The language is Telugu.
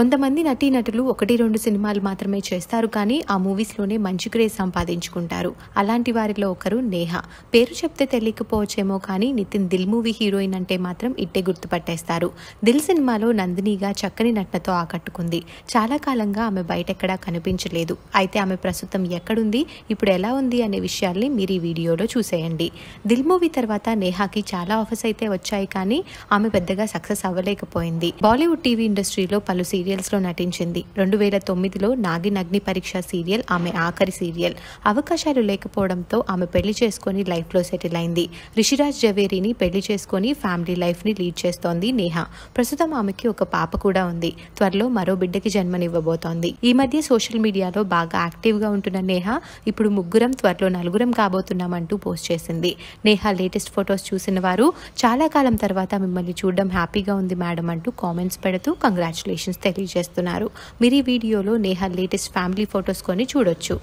కొంతమంది నటీనటులు ఒకటి రెండు సినిమాలు మాత్రమే చేస్తారు కానీ ఆ మూవీస్లోనే మంచి క్రేజ్ సంపాదించుకుంటారు అలాంటి వారిలో ఒకరు నేహ పేరు చెప్తే తెలియకపోవచ్చేమో కానీ నితిన్ దిల్ మూవీ హీరోయిన్ అంటే మాత్రం ఇట్టే గుర్తుపట్టేస్తారు దిల్ సినిమాలో నందినిగా చక్కని నటనతో ఆకట్టుకుంది చాలా కాలంగా ఆమె బయటెక్కడా కనిపించలేదు అయితే ఆమె ప్రస్తుతం ఎక్కడుంది ఇప్పుడు ఎలా ఉంది అనే విషయాల్ని మీరు ఈ వీడియోలో చూసేయండి దిల్ మూవీ తర్వాత నేహాకి చాలా ఆఫర్స్ అయితే వచ్చాయి కానీ ఆమె పెద్దగా సక్సెస్ అవ్వలేకపోయింది బాలీవుడ్ టీవీ ఇండస్ట్రీలో పలు సీరియల్ సీరియల్స్లో నటించింది రెండు వేల తొమ్మిదిలో నాగిన్ అగ్ని పరీక్ష సీరియల్ ఆమె ఆఖరి సీరియల్ అవకాశాలు లేకపోవడంతో ఆమె పెళ్లి చేసుకొని లైఫ్లో సెటిల్ అయింది రిషిరాజ్ జవేరిని పెళ్లి చేసుకొని ఫ్యామిలీ లైఫ్ని లీడ్ చేస్తోంది నేహ ప్రస్తుతం ఆమెకి ఒక పాప కూడా ఉంది త్వరలో మరో బిడ్డకి జన్మనివ్వబోతోంది ఈ మధ్య సోషల్ మీడియాలో బాగా యాక్టివ్గా ఉంటున్న నేహ ఇప్పుడు ముగ్గురం త్వరలో నలుగురం కాబోతున్నామంటూ పోస్ట్ చేసింది నేహ లేటెస్ట్ ఫొటోస్ చూసిన వారు చాలా కాలం తర్వాత మిమ్మల్ని చూడడం హ్యాపీగా ఉంది మేడం అంటూ కామెంట్స్ పెడుతూ కంగ్రాచులేషన్స్ తెలియజేస్తున్నారు మీరు ఈ వీడియోలో నేహా లేటెస్ట్ ఫ్యామిలీ ఫొటోస్ కొని చూడొచ్చు